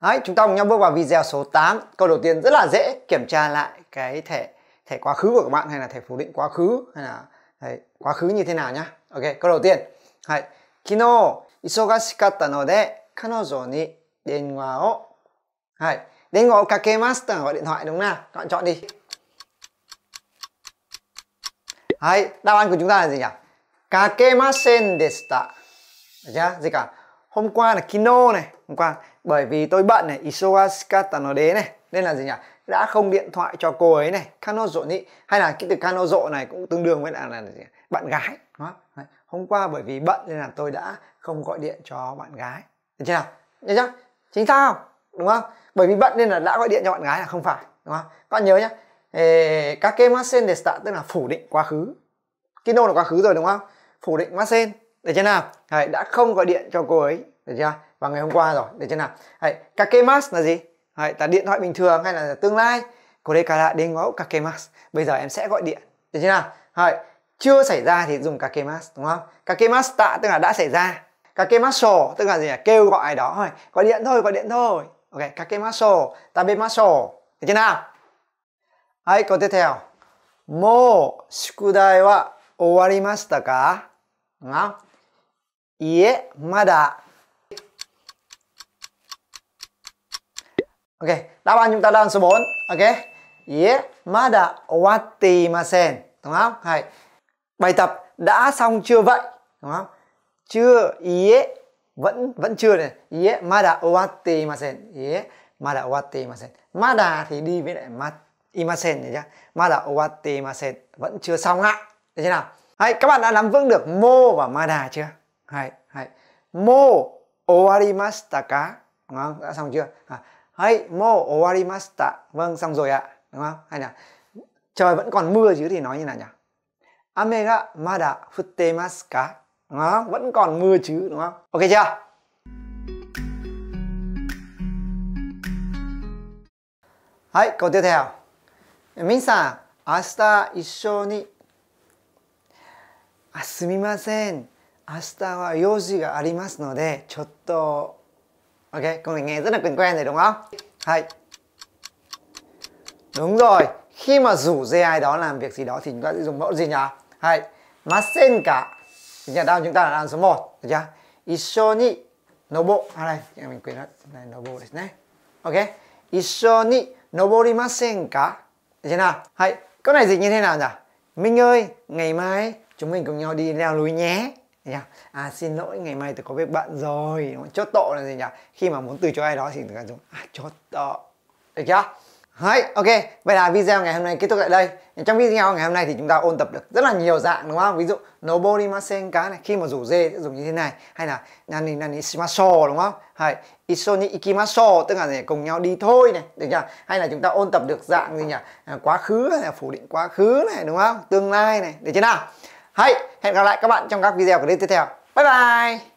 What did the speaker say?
Đấy, chúng ta cùng nhau bước vào video số 8 Câu đầu tiên rất là dễ kiểm tra lại cái thẻ thẻ quá khứ của các bạn hay là thẻ phủ định quá khứ hay là đấy, quá khứ như thế nào nhá Ok, câu đầu tiên Hai, Kino isogashikatta no de kanojo ni denwa o Hai, denwa o kakemashita gọi điện thoại đúng không nào? Các chọn đi Hai, đáp án của chúng ta là gì nhỉ? Kakemasen deshita Được chưa? Gì cả Hôm qua là kino này Hôm qua bởi vì tôi bận này isogaskata nó đến này nên là gì nhỉ đã không điện thoại cho cô ấy này kanozoni hay là cái từ kanozo này cũng tương đương với là, là gì? bạn gái đó hôm qua bởi vì bận nên là tôi đã không gọi điện cho bạn gái được chưa nào nhớ chưa chính xác không đúng không bởi vì bận nên là đã gọi điện cho bạn gái là không phải đúng không các bạn nhớ nhá kakemasen desta tức là phủ định quá khứ kino là quá khứ rồi đúng không phủ định masen được chưa nào Đấy, đã không gọi điện cho cô ấy được chưa vào ngày hôm qua rồi để chưa nào Đấy, kakemas là gì hãy ta điện thoại bình thường hay là tương lai của đây cả lại đến ngõ kakemas bây giờ em sẽ gọi điện để chưa nào hãy chưa xảy ra thì dùng kakemas đúng không kakemas tạ tức là đã xảy ra kakemaso tức là gì là kêu gọi ai đó thôi gọi điện thôi gọi điện thôi ok kakemaso tabemaso để chưa nào hãy câu tiếp theo Mô shukudai wa owarimashita ka? Đúng không? Ie, mada Ok, đáp án chúng ta đang số 4. Ok. Yeah, mada watimasen, đúng không? Hay. Bài tập đã xong chưa vậy? Đúng không? Chưa, yeah. Vẫn vẫn chưa này. Yeah, mada watimasen. Yeah, mada watimasen. Mada thì đi với lại mat imasen này nhá. Mada watimasen vẫn chưa xong ạ. Được chưa nào? Hay, các bạn đã nắm vững được mo và mada chưa? Hay, hay. Mo owarimashita ka? Đúng không? Đã xong chưa? À, Đấy, mo owarimashita. Vâng, xong rồi ạ. Đúng không? Hay là trời vẫn còn mưa chứ thì nói như nào nhỉ? Ame ga mada futte masu ka? Đúng không? Vẫn còn mưa chứ, đúng không? Ok chưa? Đấy, câu tiếp theo. Min san, asta issho ni あすみません明日は用事がありますのでちょっと Ok, câu này nghe rất là quen quen rồi đúng không? Hay Đúng rồi, khi mà rủ dê ai đó làm việc gì đó thì chúng ta sẽ dùng mẫu gì nhỉ? Hay Masen cả Thì nhà đao chúng ta là đáp số 1 Được chưa? Isho ni Nobo À đây, mình quên hết này nobo đấy Ok Isho ni noborimasen ka Được chưa nào? Hay Câu này dịch như thế nào nhỉ? Minh ơi, ngày mai chúng mình cùng nhau đi leo núi nhé nhỉ? À xin lỗi ngày mai tôi có việc bận rồi Chốt tộ là gì nhỉ? Khi mà muốn từ chối ai đó thì người ta dùng à, chốt tộ Được chưa? Đấy, ok, vậy là video ngày hôm nay kết thúc tại đây Trong video ngày hôm nay thì chúng ta ôn tập được rất là nhiều dạng đúng không? Ví dụ Nobody masen cá này, khi mà rủ dê sẽ dùng như thế này Hay là nani nani shimasho đúng không? Hay iso ni ikimasho, tức là gì? cùng nhau đi thôi này, được chưa? Hay là chúng ta ôn tập được dạng gì nhỉ? À, quá khứ này, phủ định quá khứ này đúng không? Tương lai này, được chưa nào? Hãy hẹn gặp lại các bạn trong các video clip tiếp theo. Bye bye!